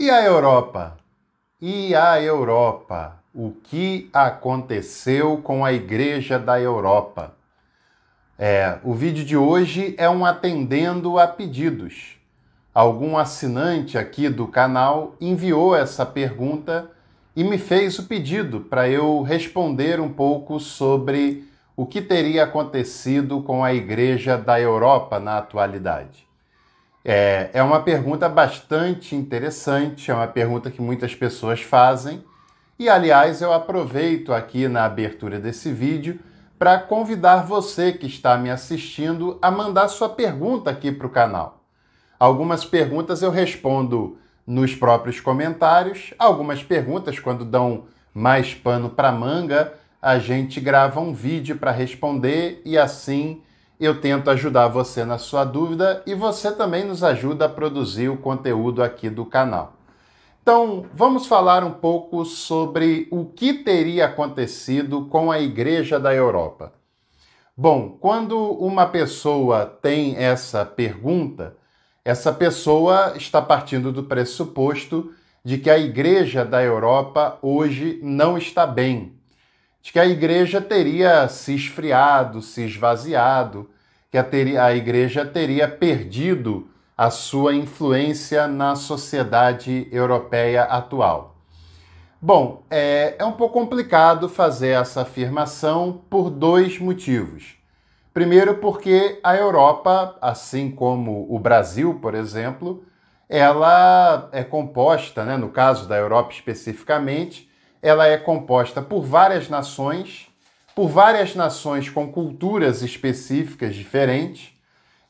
E a Europa? E a Europa? O que aconteceu com a Igreja da Europa? É, o vídeo de hoje é um atendendo a pedidos. Algum assinante aqui do canal enviou essa pergunta e me fez o pedido para eu responder um pouco sobre o que teria acontecido com a Igreja da Europa na atualidade. É, é uma pergunta bastante interessante, é uma pergunta que muitas pessoas fazem. E aliás, eu aproveito aqui na abertura desse vídeo para convidar você que está me assistindo a mandar sua pergunta aqui para o canal. Algumas perguntas eu respondo nos próprios comentários, algumas perguntas, quando dão mais pano para manga, a gente grava um vídeo para responder e assim eu tento ajudar você na sua dúvida e você também nos ajuda a produzir o conteúdo aqui do canal. Então, vamos falar um pouco sobre o que teria acontecido com a Igreja da Europa. Bom, quando uma pessoa tem essa pergunta, essa pessoa está partindo do pressuposto de que a Igreja da Europa hoje não está bem, de que a igreja teria se esfriado, se esvaziado, que a, teria, a igreja teria perdido a sua influência na sociedade europeia atual. Bom, é, é um pouco complicado fazer essa afirmação por dois motivos. Primeiro, porque a Europa, assim como o Brasil, por exemplo, ela é composta, né, no caso da Europa especificamente, ela é composta por várias nações, por várias nações com culturas específicas diferentes,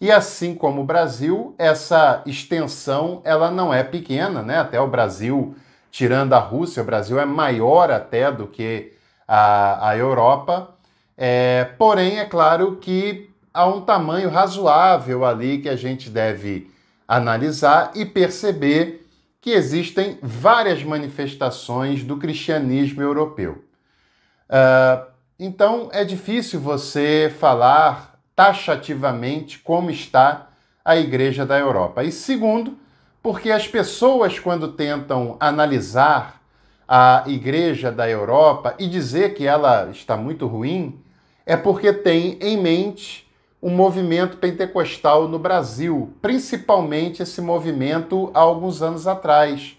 e assim como o Brasil, essa extensão ela não é pequena, né? Até o Brasil, tirando a Rússia, o Brasil é maior até do que a, a Europa. É, porém, é claro que há um tamanho razoável ali que a gente deve analisar e perceber que existem várias manifestações do cristianismo europeu. Uh, então é difícil você falar taxativamente como está a Igreja da Europa. E segundo, porque as pessoas, quando tentam analisar a Igreja da Europa e dizer que ela está muito ruim, é porque tem em mente um movimento pentecostal no Brasil, principalmente esse movimento há alguns anos atrás,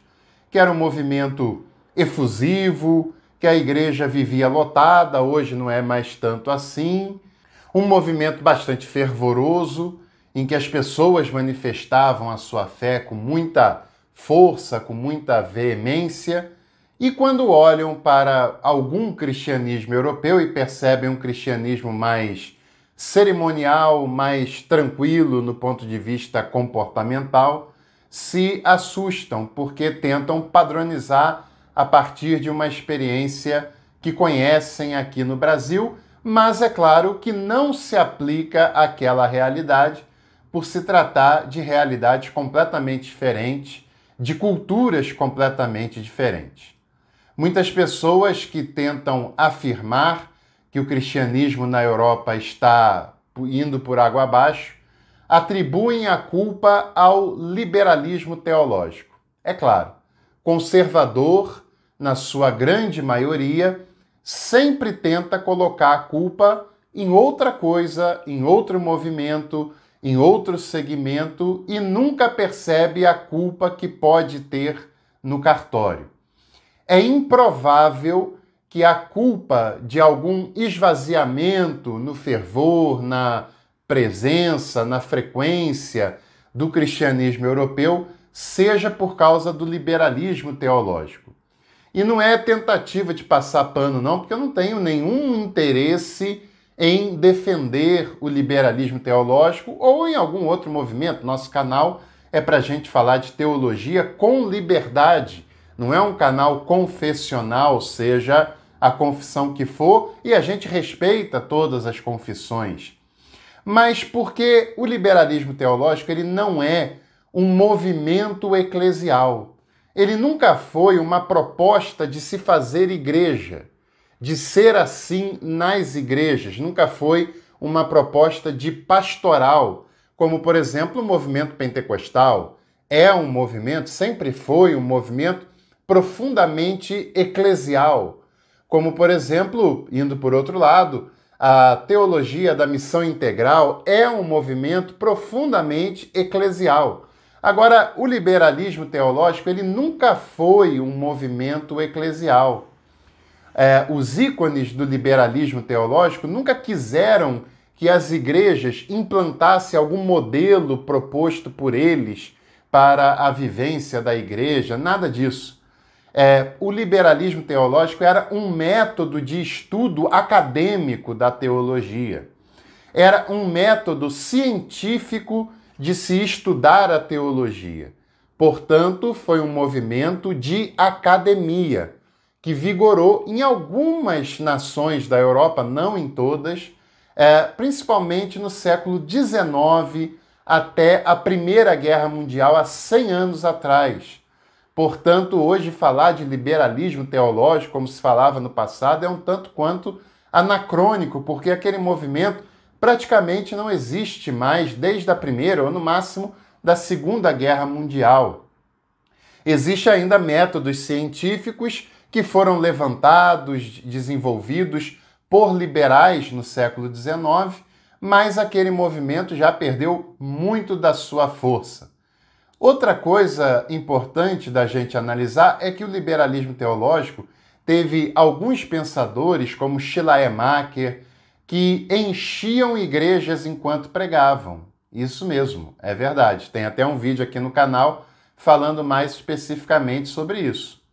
que era um movimento efusivo, que a igreja vivia lotada, hoje não é mais tanto assim. Um movimento bastante fervoroso, em que as pessoas manifestavam a sua fé com muita força, com muita veemência. E quando olham para algum cristianismo europeu e percebem um cristianismo mais cerimonial, mais tranquilo no ponto de vista comportamental, se assustam porque tentam padronizar a partir de uma experiência que conhecem aqui no Brasil, mas é claro que não se aplica àquela realidade por se tratar de realidades completamente diferentes, de culturas completamente diferentes. Muitas pessoas que tentam afirmar que o cristianismo na Europa está indo por água abaixo, atribuem a culpa ao liberalismo teológico. É claro, conservador, na sua grande maioria, sempre tenta colocar a culpa em outra coisa, em outro movimento, em outro segmento e nunca percebe a culpa que pode ter no cartório. É improvável que a culpa de algum esvaziamento no fervor, na presença, na frequência do cristianismo europeu seja por causa do liberalismo teológico. E não é tentativa de passar pano, não, porque eu não tenho nenhum interesse em defender o liberalismo teológico ou em algum outro movimento. Nosso canal é para a gente falar de teologia com liberdade, não é um canal confessional, seja a confissão que for, e a gente respeita todas as confissões. Mas porque o liberalismo teológico ele não é um movimento eclesial. Ele nunca foi uma proposta de se fazer igreja, de ser assim nas igrejas, nunca foi uma proposta de pastoral, como por exemplo o movimento pentecostal. É um movimento, sempre foi um movimento profundamente eclesial como, por exemplo, indo por outro lado, a teologia da missão integral é um movimento profundamente eclesial. Agora, o liberalismo teológico ele nunca foi um movimento eclesial. É, os ícones do liberalismo teológico nunca quiseram que as igrejas implantassem algum modelo proposto por eles para a vivência da igreja, nada disso. É, o liberalismo teológico era um método de estudo acadêmico da teologia. Era um método científico de se estudar a teologia. Portanto, foi um movimento de academia que vigorou em algumas nações da Europa, não em todas, é, principalmente no século XIX até a Primeira Guerra Mundial, há 100 anos atrás Portanto, hoje falar de liberalismo teológico, como se falava no passado, é um tanto quanto anacrônico, porque aquele movimento praticamente não existe mais desde a primeira ou no máximo da Segunda Guerra Mundial. Existe ainda métodos científicos que foram levantados, desenvolvidos por liberais no século XIX, mas aquele movimento já perdeu muito da sua força. Outra coisa importante da gente analisar é que o liberalismo teológico teve alguns pensadores, como Schleiermacher, que enchiam igrejas enquanto pregavam. Isso mesmo, é verdade. Tem até um vídeo aqui no canal falando mais especificamente sobre isso.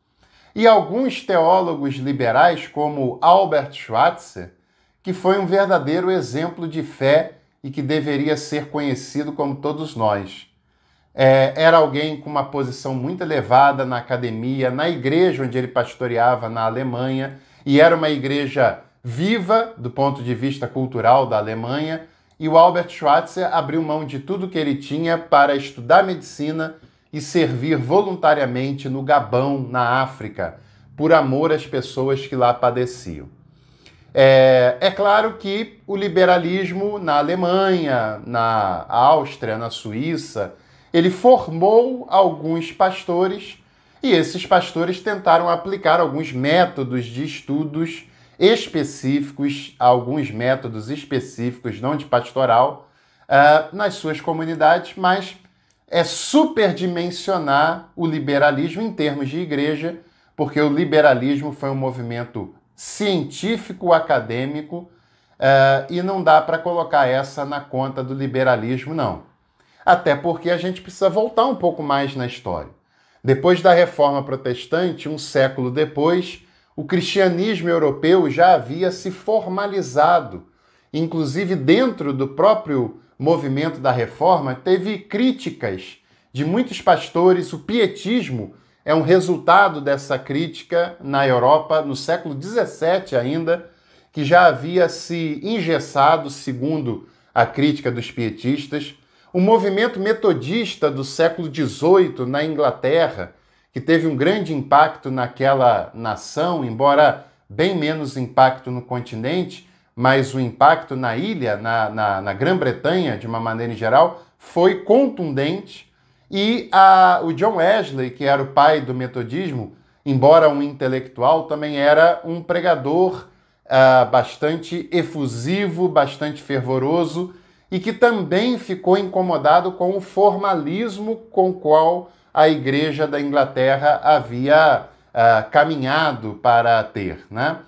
E alguns teólogos liberais, como Albert Schweitzer, que foi um verdadeiro exemplo de fé e que deveria ser conhecido como todos nós. É, era alguém com uma posição muito elevada na academia, na igreja onde ele pastoreava, na Alemanha, e era uma igreja viva do ponto de vista cultural da Alemanha. E o Albert Schweitzer abriu mão de tudo que ele tinha para estudar medicina e servir voluntariamente no Gabão, na África, por amor às pessoas que lá padeciam. É, é, claro que o liberalismo na Alemanha, na Áustria, na Suíça ele formou alguns pastores e esses pastores tentaram aplicar alguns métodos de estudos específicos, alguns métodos específicos, não de pastoral, uh, nas suas comunidades, mas é superdimensionar o liberalismo em termos de igreja, porque o liberalismo foi um movimento científico-acadêmico uh, ah, e não dá para colocar essa na conta do liberalismo, não. Até porque a gente precisa voltar um pouco mais na história. Depois da reforma protestante, um século depois, o cristianismo europeu já havia se formalizado. Inclusive, dentro do próprio movimento da reforma, teve críticas de muitos pastores. O pietismo é um resultado dessa crítica na Europa, no século XVII ainda, que já havia se engessado, segundo a crítica dos pietistas. O movimento metodista do século XVIII na Inglaterra, que teve um grande impacto naquela nação, embora bem menos impacto no continente, mas o impacto na ilha, na, na, na Grã-Bretanha, de uma maneira em geral, foi contundente. E a, o John Wesley, que era o pai do metodismo, embora um intelectual, também era um pregador uh, bastante efusivo, bastante fervoroso e que também ficou incomodado com o formalismo com qual a Igreja da Inglaterra havia uh, caminhado para ter. Né?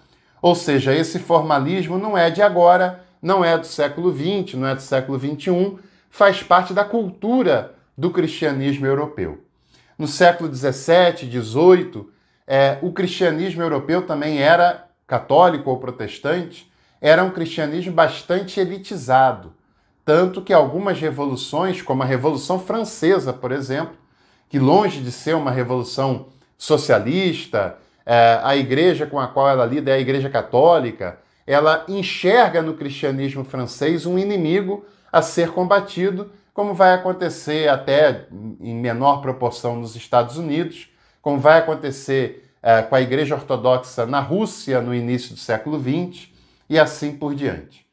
Ou seja, esse formalismo não é de agora, não é do século XX, não é do século XXI, faz parte da cultura do cristianismo europeu. No século XVII, XVIII, é, o cristianismo europeu também era católico ou protestante, era um cristianismo bastante elitizado. Tanto que algumas revoluções, como a Revolução Francesa, por exemplo, que longe de ser uma revolução socialista, é, a igreja com a qual ela lida é a Igreja Católica, ela enxerga no cristianismo francês um inimigo a ser combatido, como vai acontecer até em menor proporção nos Estados Unidos, como vai acontecer é, com a Igreja Ortodoxa na Rússia no início do século XX e assim por diante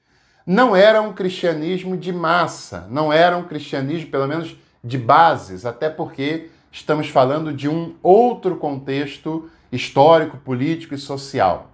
não era um cristianismo de massa, não era um cristianismo, pelo menos, de bases, até porque estamos falando de um outro contexto histórico, político e social.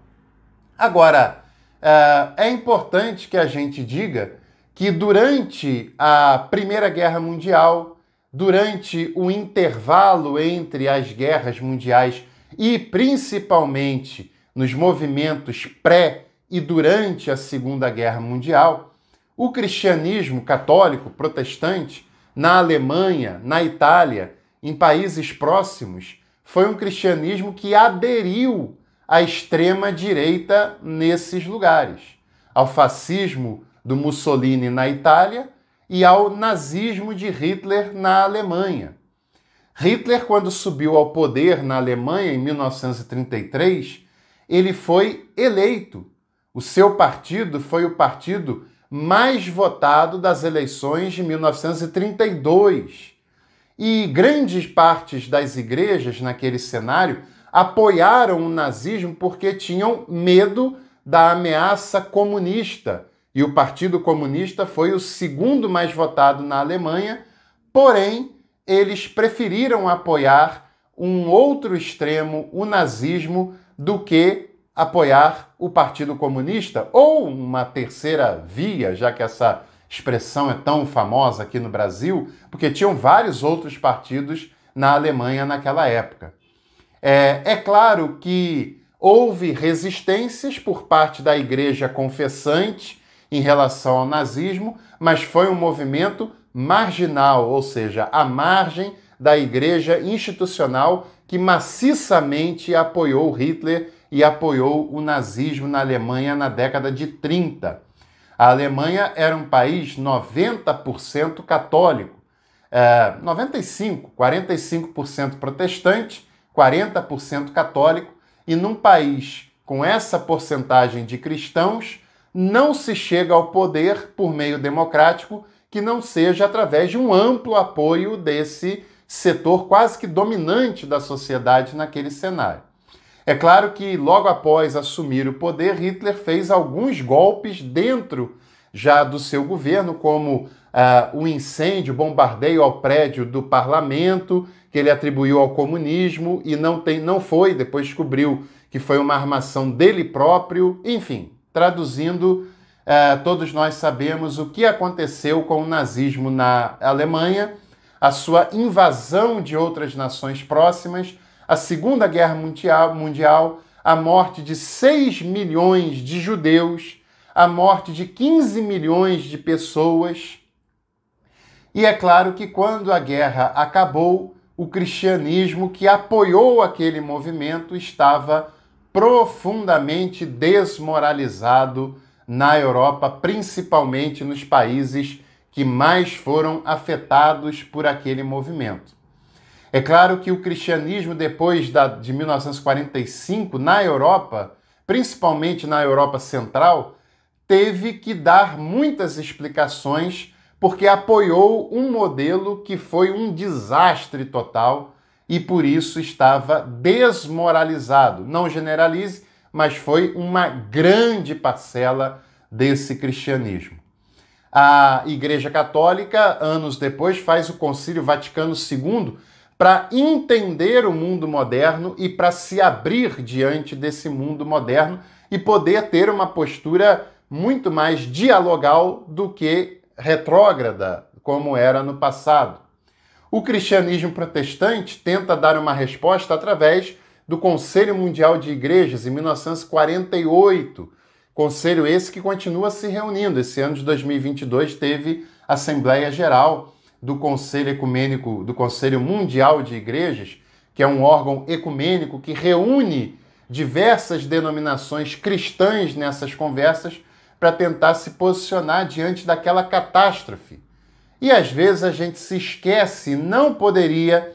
Agora, eh, é importante que a gente diga que durante a Primeira Guerra Mundial, durante o intervalo entre as guerras mundiais e principalmente nos movimentos pré- e durante a Segunda Guerra Mundial, o cristianismo católico protestante na Alemanha, na Itália, em países próximos, foi um cristianismo que aderiu à extrema-direita nesses lugares, ao fascismo do Mussolini na Itália e ao nazismo de Hitler na Alemanha. Hitler, quando subiu ao poder na Alemanha em 1933, ele foi eleito o seu partido foi o partido mais votado das eleições de 1932. E grandes partes das igrejas naquele cenário apoiaram o nazismo porque tinham medo da ameaça comunista. E o Partido Comunista foi o segundo mais votado na Alemanha, porém, eles preferiram apoiar um outro extremo, o nazismo, do que apoiar o Partido Comunista ou uma terceira via, já que essa expressão é tão famosa aqui no Brasil, porque tinham vários outros partidos na Alemanha naquela época. É, é claro que houve resistências por parte da Igreja Confessante em relação ao nazismo, mas foi um movimento marginal, ou seja, à margem da Igreja institucional que maciçamente apoiou Hitler e apoiou o nazismo na Alemanha na década de 30. A Alemanha era um país 90% católico, é, 95%, 45% protestante, 40% católico, e num país com essa porcentagem de cristãos, não se chega ao poder por meio democrático que não seja através de um amplo apoio desse setor quase que dominante da sociedade naquele cenário. É claro que logo após assumir o poder, Hitler fez alguns golpes dentro já do seu governo, como uh, o incêndio, o bombardeio ao prédio do parlamento, que ele atribuiu ao comunismo e não, tem, não foi, depois descobriu que foi uma armação dele próprio. Enfim, traduzindo, uh, todos nós sabemos o que aconteceu com o nazismo na Alemanha, a sua invasão de outras nações próximas a Segunda Guerra Mundial, a morte de 6 milhões de judeus, a morte de 15 milhões de pessoas. E é claro que quando a guerra acabou, o cristianismo que apoiou aquele movimento estava profundamente desmoralizado na Europa, principalmente nos países que mais foram afetados por aquele movimento. É claro que o cristianismo, depois da, de 1945, na Europa, principalmente na Europa Central, teve que dar muitas explicações porque apoiou um modelo que foi um desastre total e por isso estava desmoralizado. Não generalize, mas foi uma grande parcela desse cristianismo. A Igreja Católica, anos depois, faz o Concílio Vaticano II para entender o mundo moderno e para se abrir diante desse mundo moderno e poder ter uma postura muito mais dialogal do que retrógrada, como era no passado. O cristianismo protestante tenta dar uma resposta através do Conselho Mundial de Igrejas em 1948. Conselho esse que continua se reunindo. Esse ano de 2022 teve Assembleia Geral do Conselho Ecumênico, do Conselho Mundial de Igrejas, que é um órgão ecumênico que reúne diversas denominações cristãs nessas conversas para tentar se posicionar diante daquela catástrofe. E às vezes a gente se esquece, não poderia,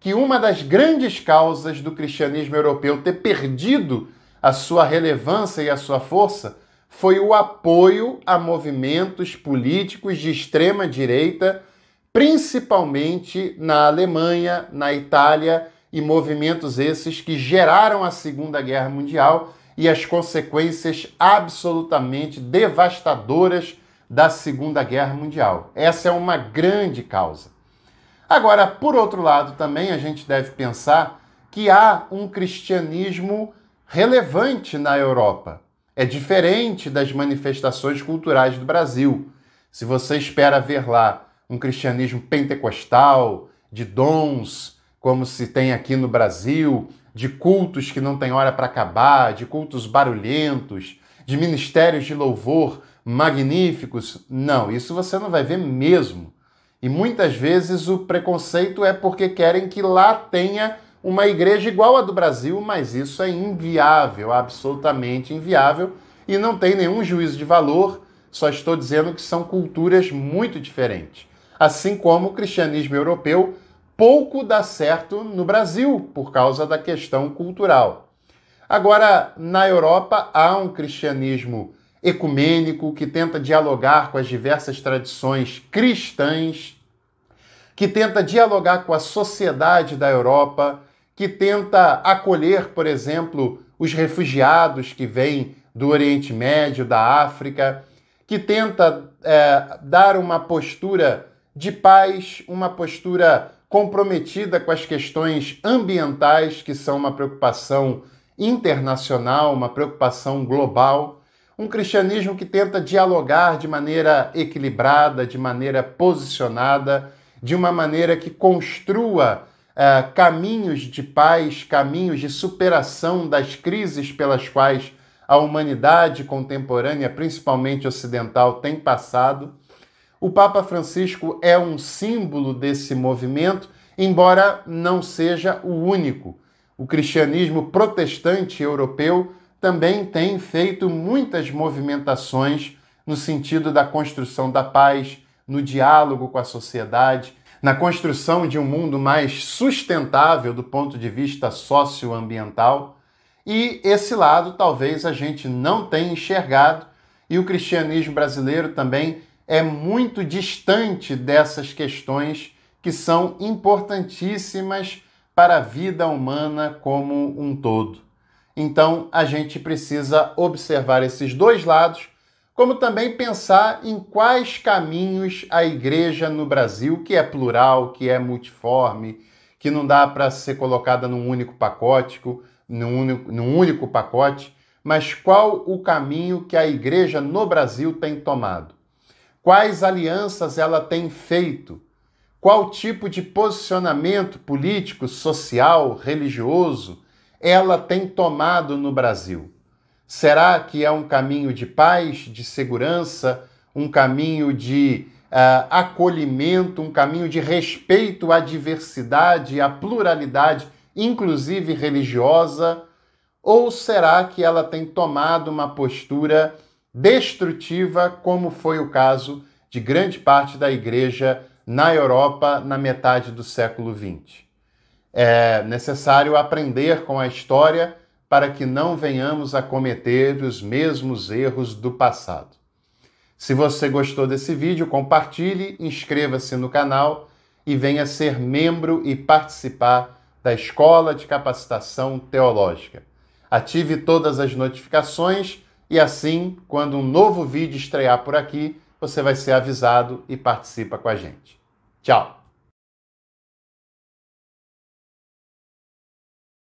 que uma das grandes causas do cristianismo europeu ter perdido a sua relevância e a sua força foi o apoio a movimentos políticos de extrema direita principalmente na Alemanha, na Itália e movimentos esses que geraram a Segunda Guerra Mundial e as consequências absolutamente devastadoras da Segunda Guerra Mundial. Essa é uma grande causa. Agora, por outro lado, também a gente deve pensar que há um cristianismo relevante na Europa. É diferente das manifestações culturais do Brasil. Se você espera ver lá um cristianismo pentecostal, de dons, como se tem aqui no Brasil, de cultos que não tem hora para acabar, de cultos barulhentos, de ministérios de louvor magníficos. Não, isso você não vai ver mesmo. E muitas vezes o preconceito é porque querem que lá tenha uma igreja igual à do Brasil, mas isso é inviável, absolutamente inviável, e não tem nenhum juízo de valor, só estou dizendo que são culturas muito diferentes. Assim como o cristianismo europeu pouco dá certo no Brasil por causa da questão cultural. Agora, na Europa há um cristianismo ecumênico que tenta dialogar com as diversas tradições cristãs, que tenta dialogar com a sociedade da Europa, que tenta acolher, por exemplo, os refugiados que vêm do Oriente Médio, da África, que tenta é, dar uma postura de paz, uma postura comprometida com as questões ambientais, que são uma preocupação internacional, uma preocupação global. Um cristianismo que tenta dialogar de maneira equilibrada, de maneira posicionada, de uma maneira que construa uh, caminhos de paz, caminhos de superação das crises pelas quais a humanidade contemporânea, principalmente ocidental, tem passado. O Papa Francisco é um símbolo desse movimento, embora não seja o único. O cristianismo protestante europeu também tem feito muitas movimentações no sentido da construção da paz, no diálogo com a sociedade, na construção de um mundo mais sustentável do ponto de vista socioambiental. E esse lado talvez a gente não tenha enxergado, e o cristianismo brasileiro também é muito distante dessas questões que são importantíssimas para a vida humana como um todo. Então, a gente precisa observar esses dois lados, como também pensar em quais caminhos a igreja no Brasil, que é plural, que é multiforme, que não dá para ser colocada num único pacote, num único, num único pacote, mas qual o caminho que a igreja no Brasil tem tomado quais alianças ela tem feito, qual tipo de posicionamento político, social, religioso ela tem tomado no Brasil. Será que é um caminho de paz, de segurança, um caminho de uh, acolhimento, um caminho de respeito à diversidade, à pluralidade, inclusive religiosa? Ou será que ela tem tomado uma postura destrutiva, como foi o caso de grande parte da igreja na Europa na metade do século XX. É necessário aprender com a história para que não venhamos a cometer os mesmos erros do passado. Se você gostou desse vídeo, compartilhe, inscreva-se no canal e venha ser membro e participar da Escola de Capacitação Teológica. Ative todas as notificações e assim, quando um novo vídeo estrear por aqui, você vai ser avisado e participa com a gente. Tchau!